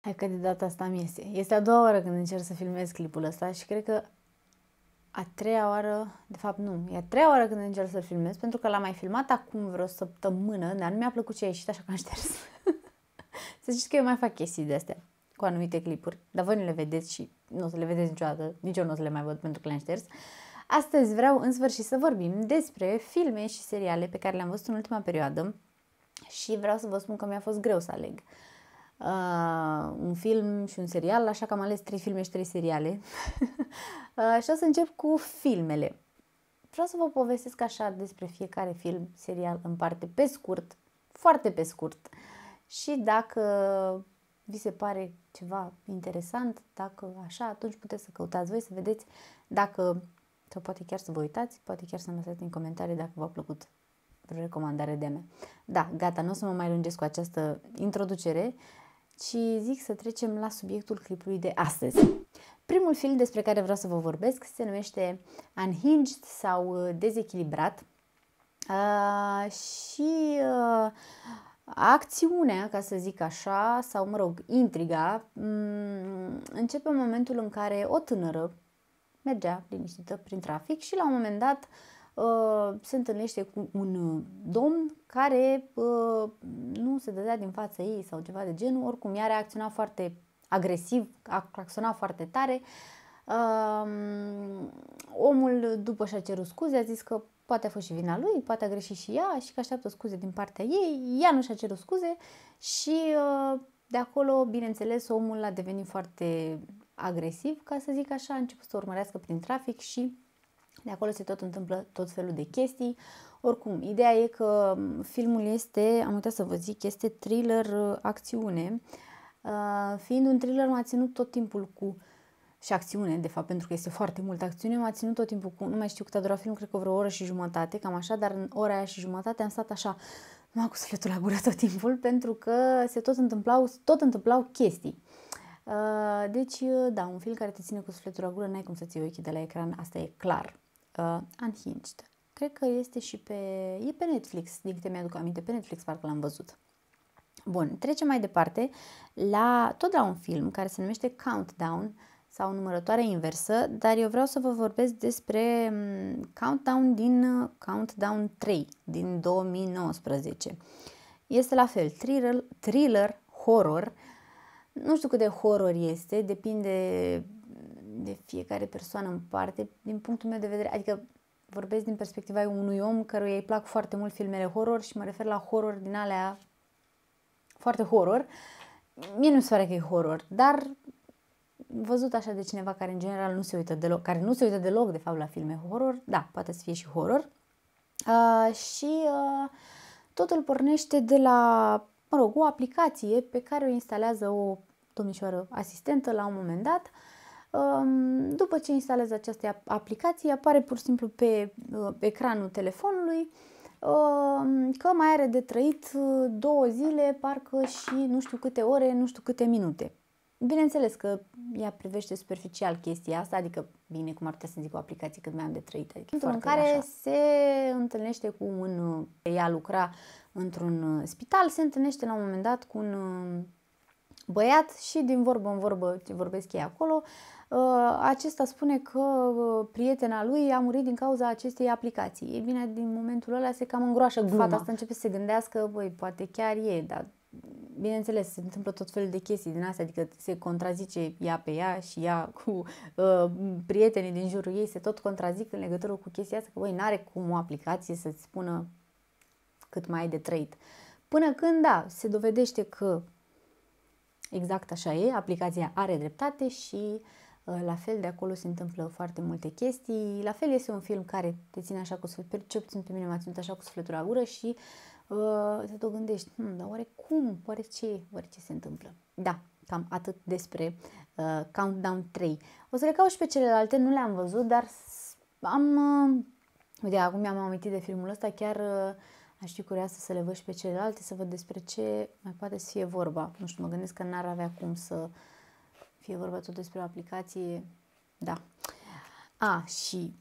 Hai că de data asta mi este. Este a doua oară când încerc să filmez clipul ăsta și cred că a treia oară, de fapt nu, e a treia oară când încerc să-l filmez, pentru că l-am mai filmat acum vreo săptămână, dar nu mi-a plăcut ce a ieșit, așa că am șters. să știți că eu mai fac chestii de astea cu anumite clipuri, dar voi nu le vedeți și nu o să le vedeți niciodată, nici eu nu o să le mai văd pentru că le-am șters. Uh, Astăzi vreau în sfârșit să vorbim despre filme și seriale pe care le-am văzut în ultima perioadă și vreau să vă spun că mi-a fost greu să aleg uh, un film și un serial, așa că am ales trei filme și trei seriale. uh, și o să încep cu filmele. Vreau să vă povestesc așa despre fiecare film, serial în parte, pe scurt, foarte pe scurt. Și dacă vi se pare ceva interesant, dacă așa, atunci puteți să căutați voi să vedeți dacă sau poate chiar să vă uitați, poate chiar să mi lăsați în comentarii dacă v-a plăcut vreo recomandare de-a mea. Da, gata, nu o să mă mai lungesc cu această introducere, ci zic să trecem la subiectul clipului de astăzi. Primul film despre care vreau să vă vorbesc se numește Unhinged sau uh, Dezechilibrat uh, și uh, acțiunea, ca să zic așa, sau mă rog, intriga, um, începe în momentul în care o tânără mergea liniștită prin trafic și la un moment dat uh, se întâlnește cu un uh, domn care uh, nu se dădea din fața ei sau ceva de genul, oricum ea reacționa foarte agresiv, a claxonat foarte tare. Um, omul după și-a cerut scuze, a zis că poate a fost și vina lui, poate a greșit și ea și că așteaptă scuze din partea ei, ea nu și-a cerut scuze și de acolo, bineînțeles, omul a devenit foarte agresiv, ca să zic așa, a început să urmărească prin trafic și de acolo se tot întâmplă tot felul de chestii. Oricum, ideea e că filmul este, am uitat să vă zic, este thriller uh, acțiune. Uh, fiind un thriller, m-a ținut tot timpul cu și acțiune, de fapt, pentru că este foarte mult acțiune, m-a ținut tot timpul cu, nu mai știu cât a durat filmul, cred că vreo oră și jumătate, cam așa, dar în ora aia și jumătate am stat așa, m-a cu sufletul la gură tot timpul, pentru că se tot întâmplau, tot întâmplau chestii. Uh, Uh, deci, uh, da, un film care te ține cu sufletul la gură, n-ai cum să ții ochii de la ecran, asta e clar. Uh, Unhinged. Cred că este și pe... e pe Netflix, din câte mi-aduc aminte, pe Netflix parcă l-am văzut. Bun, trecem mai departe la tot la un film care se numește Countdown sau numărătoare inversă, dar eu vreau să vă vorbesc despre mm, Countdown din uh, Countdown 3 din 2019. Este la fel thriller, thriller horror, uh, nu știu cât de horror este, depinde de fiecare persoană în parte, din punctul meu de vedere, adică vorbesc din perspectiva unui om căruia îi plac foarte mult filmele horror și mă refer la horror din alea foarte horror. Mie nu se pare că e horror, dar văzut așa de cineva care în general nu se uită deloc, care nu se uită deloc de fapt la filme horror, da, poate să fie și horror. Uh, și uh, totul pornește de la mă rog, o aplicație pe care o instalează o domnișoară asistentă la un moment dat. După ce instalează această aplicație, apare pur și simplu pe uh, ecranul telefonului um, că mai are de trăit uh, două zile, parcă și nu știu câte ore, nu știu câte minute. Bineînțeles că ea privește superficial chestia asta, adică bine, cum ar putea să zic o aplicație cât mai am de trăit. Adică în care așa. se întâlnește cu un uh, ea lucra într-un uh, spital, se întâlnește la un moment dat cu un um, băiat și din vorbă în vorbă ce vorbesc ei acolo, uh, acesta spune că uh, prietena lui a murit din cauza acestei aplicații. Ei bine, din momentul ăla se cam îngroașă gluma. Fata asta începe să se gândească, băi, poate chiar e, dar bineînțeles, se întâmplă tot felul de chestii din astea, adică se contrazice ea pe ea și ea cu uh, prietenii din jurul ei, se tot contrazic în legătură cu chestia asta, că băi, n-are cum o aplicație să-ți spună cât mai ai de trăit. Până când, da, se dovedește că exact așa e, aplicația are dreptate și uh, la fel de acolo se întâmplă foarte multe chestii. La fel este un film care te ține așa cu sufletul, cel puțin pe mine m-a ținut așa cu sufletul la gură și uh, te tot gândești, hm, dar oare cum, oare ce, oare ce se întâmplă. Da, cam atât despre uh, Countdown 3. O să le caut și pe celelalte, nu le-am văzut, dar am... Uh, uite, acum mi-am amintit de filmul ăsta, chiar uh, aș fi curioasă să le văd și pe celelalte, să văd despre ce mai poate să fie vorba. Nu știu, mă gândesc că n-ar avea cum să fie vorba tot despre o aplicație. Da. A, și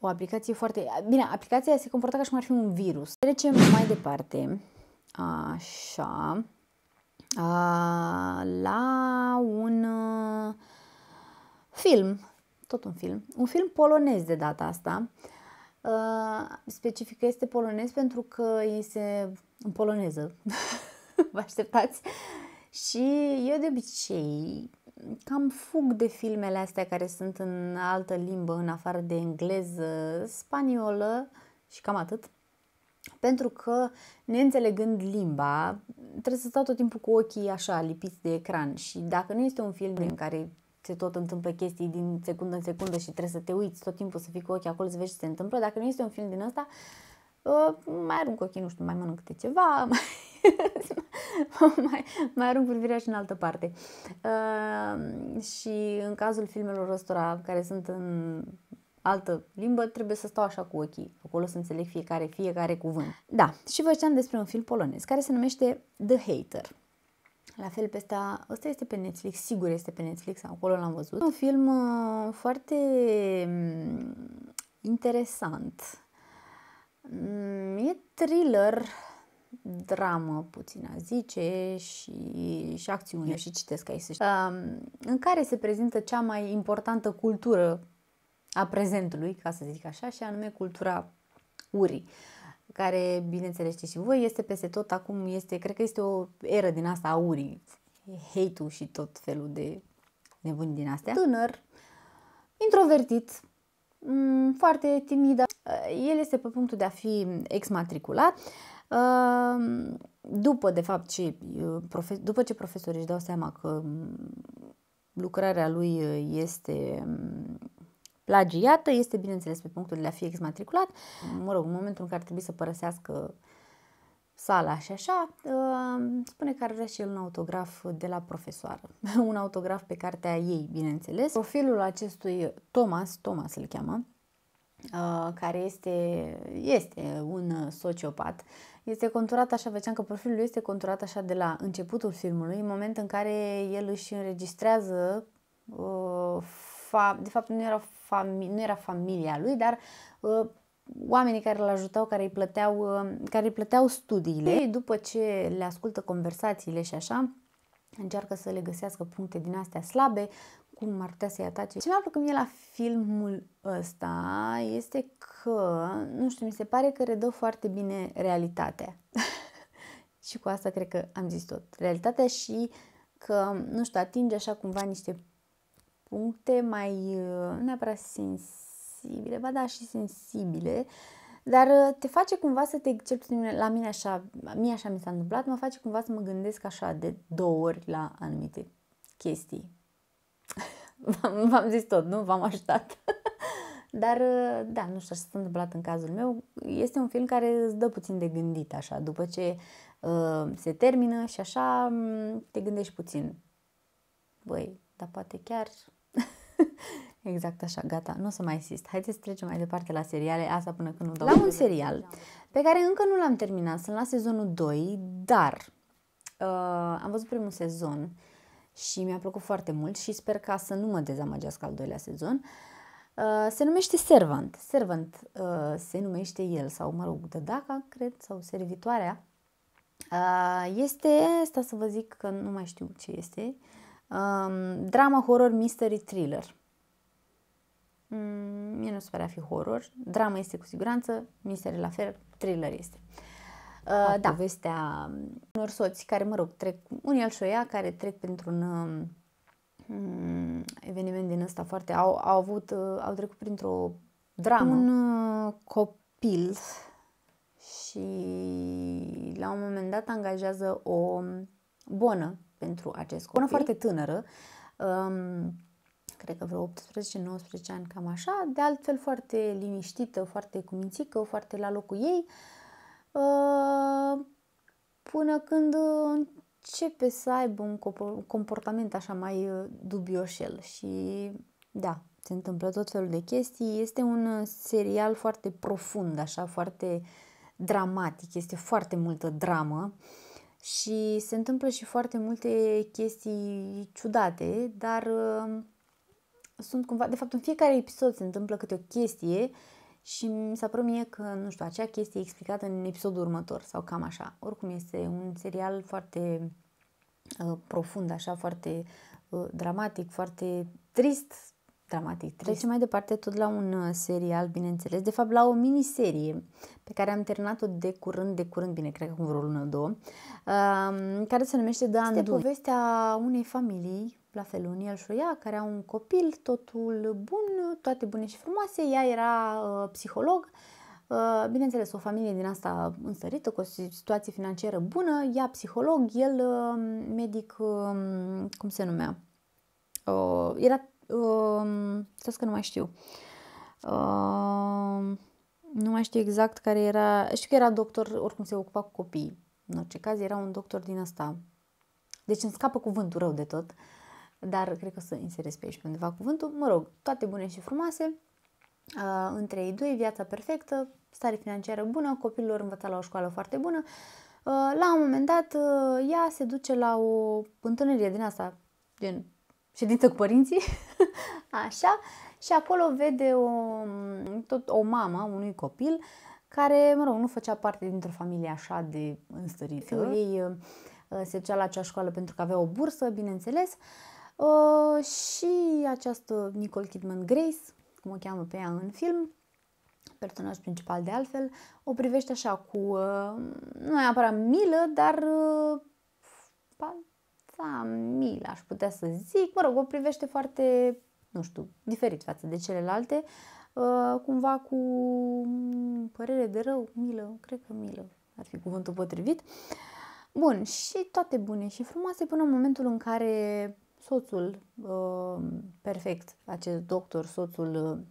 o aplicație foarte... Bine, aplicația se comporta ca și cum ar fi un virus. Trecem mai departe. Așa. A, la un uh, film. Tot un film. Un film polonez de data asta. Uh, Uh, specific că este polonez pentru că este în poloneză. Vă așteptați? Și eu de obicei cam fug de filmele astea care sunt în altă limbă, în afară de engleză, spaniolă și cam atât. Pentru că, neînțelegând limba, trebuie să stau tot timpul cu ochii așa, lipiți de ecran și dacă nu este un film în care se tot întâmplă chestii din secundă în secundă și trebuie să te uiți tot timpul să fii cu ochii acolo să vezi ce se întâmplă. Dacă nu este un film din ăsta, uh, mai arunc ochii, nu știu, mai mănânc câte ceva, mai, mai, mai arunc privirea și în altă parte. Uh, și în cazul filmelor ăstora care sunt în altă limbă, trebuie să stau așa cu ochii, acolo să înțeleg fiecare, fiecare cuvânt. Da, și vă ziceam despre un film polonez care se numește The Hater. La fel pe asta, ăsta este pe Netflix, sigur este pe Netflix, acolo l-am văzut. Un film uh, foarte mm, interesant. Mm, e thriller, dramă puțin a zice și, și acțiune și citesc aici să știu, um, în care se prezintă cea mai importantă cultură a prezentului, ca să zic așa, și anume cultura urii care, bineînțeles, știți și voi, este peste tot acum, este, cred că este o eră din asta aurii, hate-ul și tot felul de nebuni din astea. Tânăr, introvertit, mm, foarte timidă. El este pe punctul de a fi exmatriculat. Ehm, după, de fapt, ce, uh, după ce profesorii își dau seama că mm, lucrarea lui este mm, plagiată, este bineînțeles pe punctul de a fi exmatriculat, mă rog, în momentul în care trebuie să părăsească sala și așa, uh, spune că ar vrea și el un autograf de la profesoară. Un autograf pe cartea ei, bineînțeles. Profilul acestui Thomas, Thomas îl cheamă, uh, care este, este un sociopat, este conturat așa, vedeam că profilul este conturat așa de la începutul filmului, în moment în care el își înregistrează uh, fa- de fapt nu era, fami- nu era familia lui, dar uh, oamenii care îl ajutau, care îi plăteau, uh, care îi plăteau studiile. După ce le ascultă conversațiile și așa, încearcă să le găsească puncte din astea slabe, cum ar putea să-i atace. Ce mi-a plăcut mie la filmul ăsta este că, nu știu, mi se pare că redă foarte bine realitatea. și cu asta cred că am zis tot. Realitatea și că, nu știu, atinge așa cumva niște puncte mai uh, neapărat sensibile, ba da, și sensibile, dar uh, te face cumva să te, cel puțin la mine așa, mie așa mi s-a întâmplat, mă face cumva să mă gândesc așa de două ori la anumite chestii. V-am, v-am zis tot, nu? V-am ajutat. Dar, uh, da, nu știu, ce s-a întâmplat în cazul meu. Este un film care îți dă puțin de gândit, așa, după ce uh, se termină și așa mm, te gândești puțin. Băi, dar poate chiar Exact așa, gata, nu o să mai insist. Haideți să trecem mai departe la seriale, asta până când nu dau. La un serial pe care încă nu l-am terminat, sunt la sezonul 2, dar uh, am văzut primul sezon și mi-a plăcut foarte mult și sper ca să nu mă dezamăgească al doilea sezon. Uh, se numește Servant. Servant uh, se numește el sau, mă rog, dădaca, cred, sau servitoarea. Uh, este, asta să vă zic că nu mai știu ce este. Uh, Um, drama, horror, mystery, thriller. Mm, mie nu se pare a fi horror. Drama este cu siguranță, mystery la fel, thriller este. Uh, da. Povestea um, unor soți care, mă rog, trec, unii alșoia care trec printr-un um, mm, eveniment din ăsta foarte... Au, au avut, uh, au trecut printr-o dramă. Un uh, copil și la un moment dat angajează o um, bonă pentru acest copil. Una foarte tânără, um, cred că vreo 18-19 ani, cam așa, de altfel foarte liniștită, foarte cumințică, foarte la locul ei, uh, până când începe să aibă un comportament așa mai uh, dubioșel și da, se întâmplă tot felul de chestii. Este un uh, serial foarte profund, așa, foarte dramatic, este foarte multă dramă. Uh, și se întâmplă și foarte multe chestii ciudate, dar um, sunt cumva, de fapt în fiecare episod se întâmplă câte o chestie și mi s-a părut mie că, nu știu, acea chestie e explicată în episodul următor sau cam așa. Oricum este un serial foarte uh, profund, așa, foarte uh, dramatic, foarte trist, dramatic. Trecem mai departe tot la un uh, serial, bineînțeles, de fapt la o miniserie pe care am terminat-o de curând, de curând, bine, cred că acum vreo lună, două, um, care se numește Dan Este Dun. povestea unei familii, la fel un el și ea, care au un copil, totul bun, toate bune și frumoase, ea era uh, psiholog, uh, Bineînțeles, o familie din asta înstărită, cu o situație financiară bună, ea psiholog, el uh, medic, um, cum se numea, era uh, ehm, stați că nu mai știu, Uh, nu mai știu exact care era, știu că era doctor, oricum se ocupa cu copii, în orice caz era un doctor din asta. Deci îmi scapă cuvântul rău de tot, dar cred că o să inserez pe aici pe undeva cuvântul. Mă rog, toate bune și frumoase, uh, între ei doi, viața perfectă, stare financiară bună, copilor învăța la o școală foarte bună. Uh, la un moment dat, uh, ea se duce la o întâlnire din asta, din ședință cu părinții, așa, și acolo vede o, tot o mamă unui copil care, mă rog, nu făcea parte dintr-o familie așa de înstărită. Fiul ei uh, uh, se ducea la acea școală pentru că avea o bursă, bineînțeles, uh, și această Nicole Kidman Grace, cum o cheamă pe ea în film, personaj principal de altfel, o privește așa cu, nu neapărat milă, dar familie, aș putea să zic, mă rog, o privește foarte, nu știu, diferit față de celelalte, uh, cumva cu mm, părere de rău, milă, cred că milă ar fi cuvântul potrivit. Bun, și toate bune și frumoase până în momentul în care soțul uh, perfect, acest doctor, soțul uh,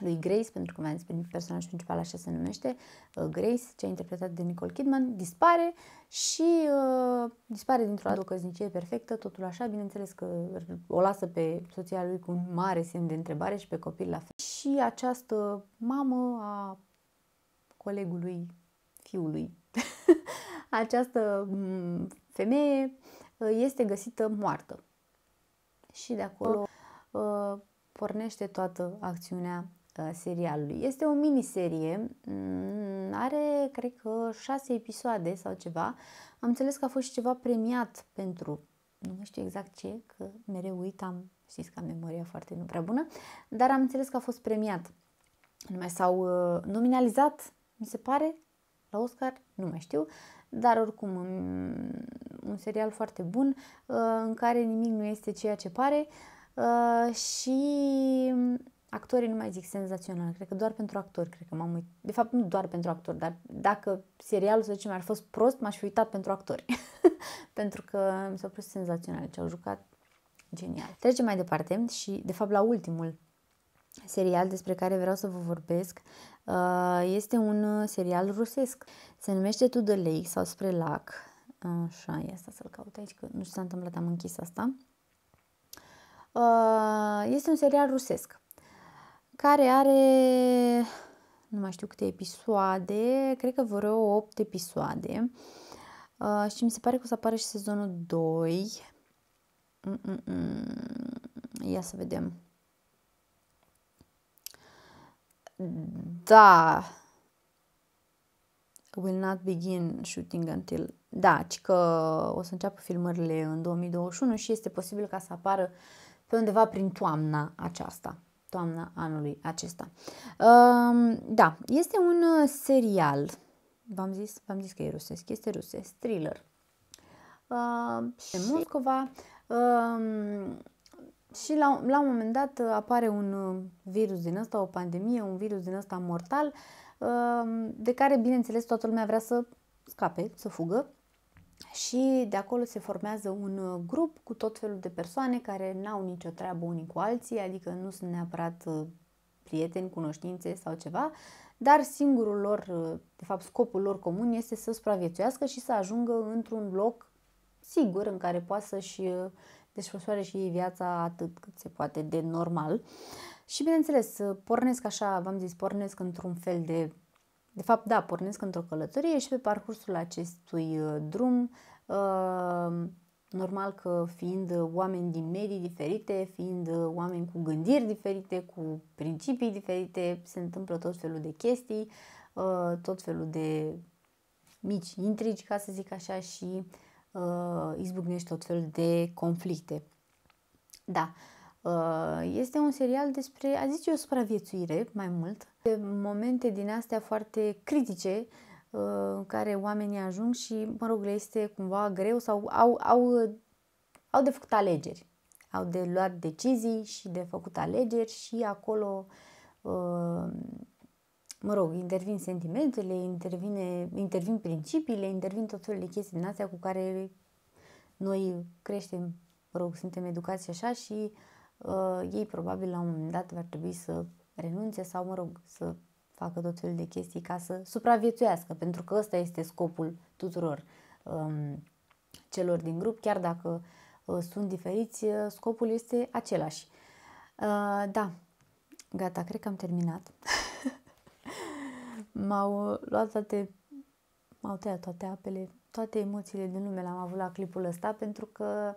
lui Grace, pentru că mai am personajul principal așa se numește, uh, Grace, cea interpretată de Nicole Kidman, dispare și uh, dispare dintr-o dată o căsnicie perfectă, totul așa, bineînțeles că o lasă pe soția lui cu un mare semn de întrebare și pe copil la fel. Și această mamă a colegului, fiului, această mm, femeie uh, este găsită moartă. Și de acolo uh, pornește toată acțiunea Uh, serialului. Este o miniserie, mm, are cred că șase episoade sau ceva. Am înțeles că a fost și ceva premiat pentru, nu mai știu exact ce, că mereu uitam, știți că am memoria foarte nu prea bună, dar am înțeles că a fost premiat. Nu mai s-au uh, nominalizat, mi se pare, la Oscar, nu mai știu, dar oricum mm, un serial foarte bun uh, în care nimic nu este ceea ce pare și Actorii nu mai zic senzațional, cred că doar pentru actori, cred că m-am uitat. De fapt, nu doar pentru actori, dar dacă serialul, să zicem, ar fost prost, m-aș fi uitat pentru actori. pentru că mi s-au părut senzaționale ce au jucat. Genial. Trecem mai departe și, de fapt, la ultimul serial despre care vreau să vă vorbesc uh, este un uh, serial rusesc. Se numește To the Lake sau Spre Lac. Așa, e asta să-l caut aici, că nu știu ce s-a întâmplat, am închis asta. Uh, este un serial rusesc care are, nu mai știu câte episoade, cred că vreo 8 episoade. Uh, și mi se pare că o să apară și sezonul 2. Mm-mm-mm. Ia să vedem. Da. Will not begin shooting until... Da, ci că o să înceapă filmările în 2021 și este posibil ca să apară pe undeva prin toamna aceasta toamna anului acesta. Um, da, este un uh, serial, v-am zis, v-am zis că e rusesc, este rusesc, thriller. Uh, și Moscova uh, și la, la un moment dat uh, apare un uh, virus din ăsta, o pandemie, un virus din ăsta mortal, uh, de care, bineînțeles, toată lumea vrea să scape, să fugă și de acolo se formează un uh, grup cu tot felul de persoane care n-au nicio treabă unii cu alții, adică nu sunt neapărat uh, prieteni, cunoștințe sau ceva, dar singurul lor, uh, de fapt scopul lor comun este să supraviețuiască și să ajungă într-un loc sigur în care poate să-și desfășoare deci și ei viața atât cât se poate de normal. Și bineînțeles, pornesc așa, v-am zis, pornesc într-un fel de de fapt, da, pornesc într-o călătorie și pe parcursul acestui uh, drum, uh, normal că fiind oameni din medii diferite, fiind uh, oameni cu gândiri diferite, cu principii diferite, se întâmplă tot felul de chestii, tot felul de mici intrigi, ca să zic așa, și izbucnești tot felul de conflicte. Da, uh, Uh, este un serial despre, a zice o supraviețuire mai mult, de momente din astea foarte critice uh, în care oamenii ajung și, mă rog, le este cumva greu sau au, au, au de făcut alegeri. Au de luat decizii și de făcut alegeri și acolo, uh, mă rog, intervin sentimentele, intervine, intervin principiile, intervin tot felul de chestii din astea cu care noi creștem, mă rog, suntem educați așa și uh, uh, ei probabil la un moment dat va trebui să renunțe sau, mă rog, să facă tot felul de chestii ca să supraviețuiască, pentru că ăsta este scopul tuturor um, celor din grup, chiar dacă uh, sunt diferiți, uh, scopul este același. Uh, da, gata, cred că am terminat. m-au luat toate, m-au tăiat toate apele, toate emoțiile din lume l am avut la clipul ăsta, pentru că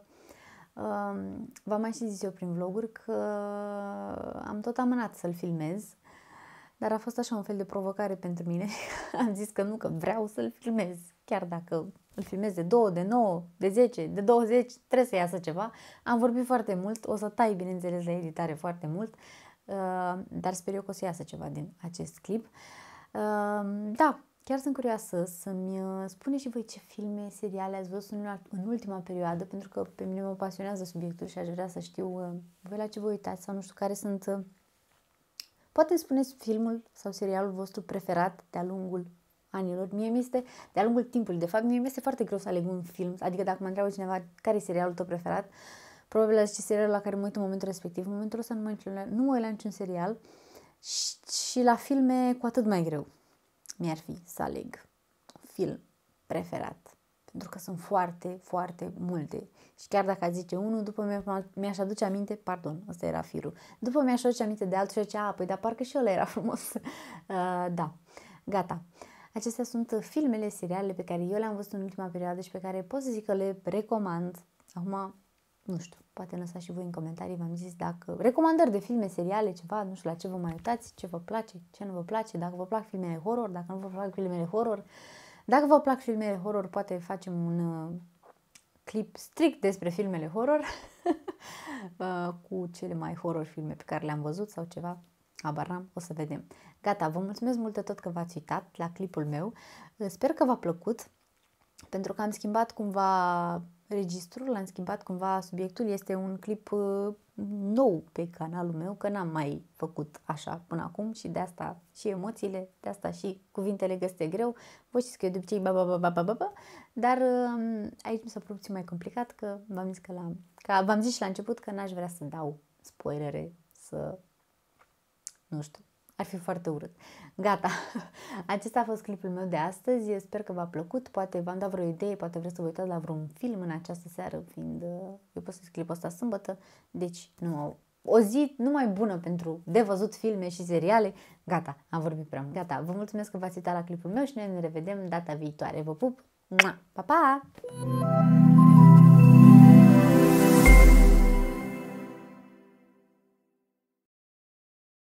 V-am mai și zis eu prin vloguri că am tot amânat să-l filmez, dar a fost așa un fel de provocare pentru mine. am zis că nu, că vreau să-l filmez, chiar dacă îl filmez de 2, de 9, de 10, de 20, trebuie să iasă ceva. Am vorbit foarte mult, o să tai, bineînțeles, la editare foarte mult, uh, dar sper eu că o să iasă ceva din acest clip. Uh, da, Chiar sunt curioasă să-mi uh, spune și voi ce filme, seriale ați văzut în ultima perioadă, pentru că pe mine mă pasionează subiectul și aș vrea să știu uh, voi la ce vă uitați sau nu știu care sunt. Uh, poate îmi spuneți filmul sau serialul vostru preferat de-a lungul anilor. Mie mi este, de-a lungul timpului, de fapt, mie mi este foarte greu să aleg un film. Adică dacă mă întreabă cineva care e serialul tău preferat, probabil aș ce serialul la care mă uit în momentul respectiv. În momentul ăsta nu mă uit la, nu mă uit la niciun serial și, și la filme cu atât mai greu mi-ar fi să aleg film preferat. Pentru că sunt foarte, foarte multe. Și chiar dacă a zice unul, după mi-aș aduce aminte, pardon, ăsta era firul, după mi-aș aduce aminte de altul și zicea, a, păi, dar parcă și ăla era frumos. Uh, da, gata. Acestea sunt filmele, serialele pe care eu le-am văzut în ultima perioadă și pe care pot să zic că le recomand. Acum nu știu, poate lăsați și voi în comentarii, v-am zis dacă recomandări de filme, seriale, ceva, nu știu la ce vă mai uitați, ce vă place, ce nu vă place, dacă vă plac filmele horror, dacă nu vă plac filmele horror. Dacă vă plac filmele horror, poate facem un uh, clip strict despre filmele horror uh, cu cele mai horror filme pe care le-am văzut sau ceva. Abaram, o să vedem. Gata, vă mulțumesc mult de tot că v-ați uitat la clipul meu. Sper că v-a plăcut pentru că am schimbat cumva registrul, l-am schimbat cumva subiectul, este un clip uh, nou pe canalul meu, că n-am mai făcut așa până acum și de asta și emoțiile, de asta și cuvintele găste greu. Voi știți că eu de obicei ba, ba, ba, ba, ba, ba, ba, dar um, aici mi s-a părut mai complicat că v-am zis că, la, că v-am zis și la început că n-aș vrea să dau spoilere, să nu știu, ar fi foarte urât. Gata, acesta a fost clipul meu de astăzi, sper că v-a plăcut, poate v-am dat vreo idee, poate vreți să vă uitați la vreun film în această seară, fiind uh, eu postez clipul ăsta sâmbătă, deci nu o zi numai bună pentru de văzut filme și seriale. Gata, am vorbit prea mult. Gata, vă mulțumesc că v-ați uitat la clipul meu și noi ne revedem data viitoare. Vă pup! Pa, pa!